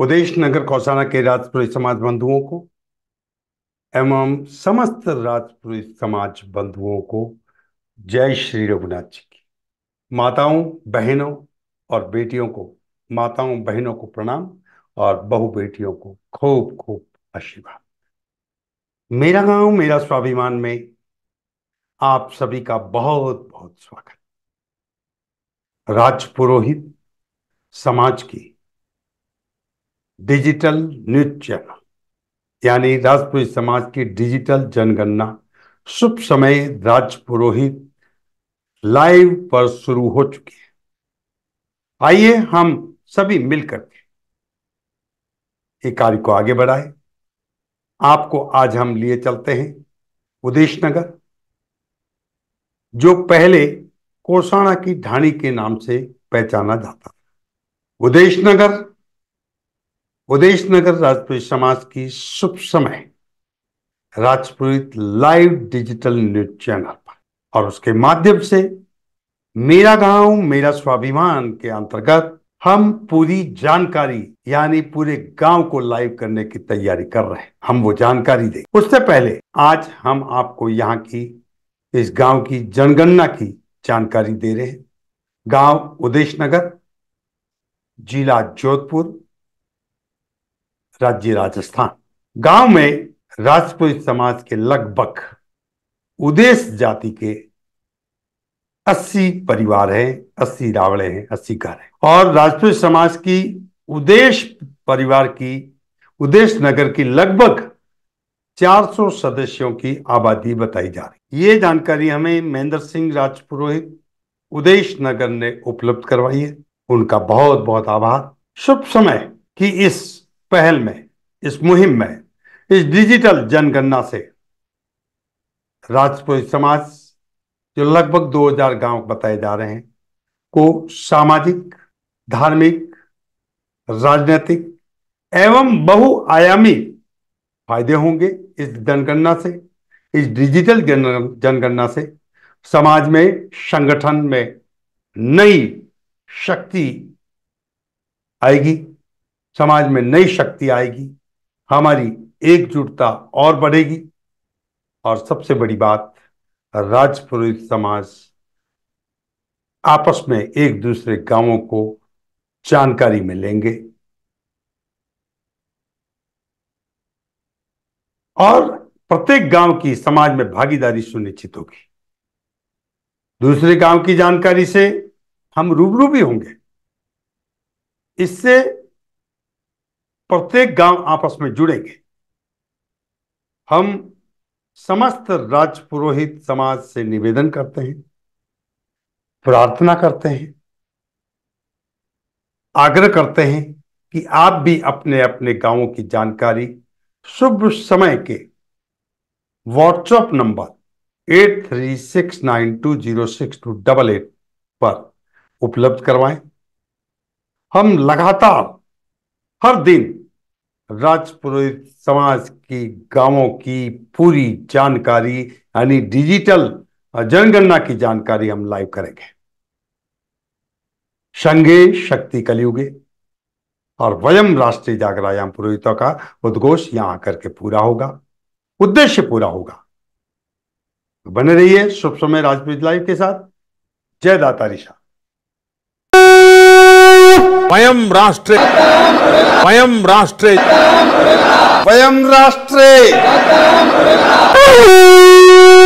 उदेश नगर कौसाना के राजपुरी समाज बंधुओं को एवं समस्त राजपुरी समाज बंधुओं को जय श्री रघुनाथ जी की माताओं बहनों और बेटियों को माताओं बहनों को प्रणाम और बहु बेटियों को खूब खूब आशीर्वाद मेरा गांव मेरा स्वाभिमान में आप सभी का बहुत बहुत स्वागत राजपुरोहित समाज की डिजिटल न्यूज चैनल यानी राजपूत समाज की डिजिटल जनगणना शुभ समय राजपुरोहित लाइव पर शुरू हो चुकी है आइए हम सभी मिलकर के कार्य को आगे बढ़ाए आपको आज हम लिए चलते हैं उदेश नगर जो पहले कोसाणा की ढाणी के नाम से पहचाना जाता था उदेश नगर उदेश नगर राजपुरी समाज की Shubh Samay Rajpuri live digital news channel पर और उसके माध्यम से मेरा गांव मेरा स्वाभिमान के अंतर्गत हम पूरी जानकारी यानी पूरे गांव को लाइव करने की तैयारी कर रहे हैं हम वो जानकारी दें उससे पहले आज हम आपको यहाँ की इस गांव की जनगणना की जानकारी दे रहे हैं गांव उदेश नगर जिला जोधपुर राज्य राजस्थान गांव में राजपूत समाज के लगभग उदेश जाति के अस्सी परिवार हैं अस्सी रावड़े हैं अस्सी घर हैं और राजपूत समाज की उदेश परिवार की उदेश नगर की लगभग 400 सदस्यों की आबादी बताई जा रही ये जानकारी हमें महेंद्र सिंह राजपुरोहित उदेश नगर ने उपलब्ध करवाई है उनका बहुत बहुत आभार शुभ समय की इस पहल में इस मुहिम में इस डिजिटल जनगणना से राजपुरी समाज जो लगभग 2000 गांव बताए जा रहे हैं को सामाजिक धार्मिक राजनीतिक एवं बहुआयामी फायदे होंगे इस जनगणना से इस डिजिटल जनगणना से समाज में संगठन में नई शक्ति आएगी समाज में नई शक्ति आएगी हमारी एकजुटता और बढ़ेगी और सबसे बड़ी बात राजपुरोहित समाज आपस में एक दूसरे गांवों को जानकारी में लेंगे और प्रत्येक गांव की समाज में भागीदारी सुनिश्चित होगी दूसरे गांव की जानकारी से हम रूबरू भी होंगे इससे प्रत्येक गांव आपस में जुड़ेंगे हम समस्त राज पुरोहित समाज से निवेदन करते हैं प्रार्थना करते हैं आग्रह करते हैं कि आप भी अपने अपने गांवों की जानकारी शुभ समय के WhatsApp number eight three six nine two zero six two double eight पर उपलब्ध करवाएं हम लगातार हर दिन राजपुरोहित समाज की गांवों की पूरी जानकारी यानी डिजिटल जनगणना की जानकारी हम लाइव करेंगे संगे शक्ति कलयुगे और वयम राष्ट्रीय जागरायाम पुरोहितों का उद्घोष यहां आकर के पूरा होगा उद्देश्य पूरा होगा बने रहिए शुभ समय राजपुरोहित लाइव के साथ जय दाता ऋषा वयम राष्ट्रे वयम राष्ट्रे वयम राष्ट्रे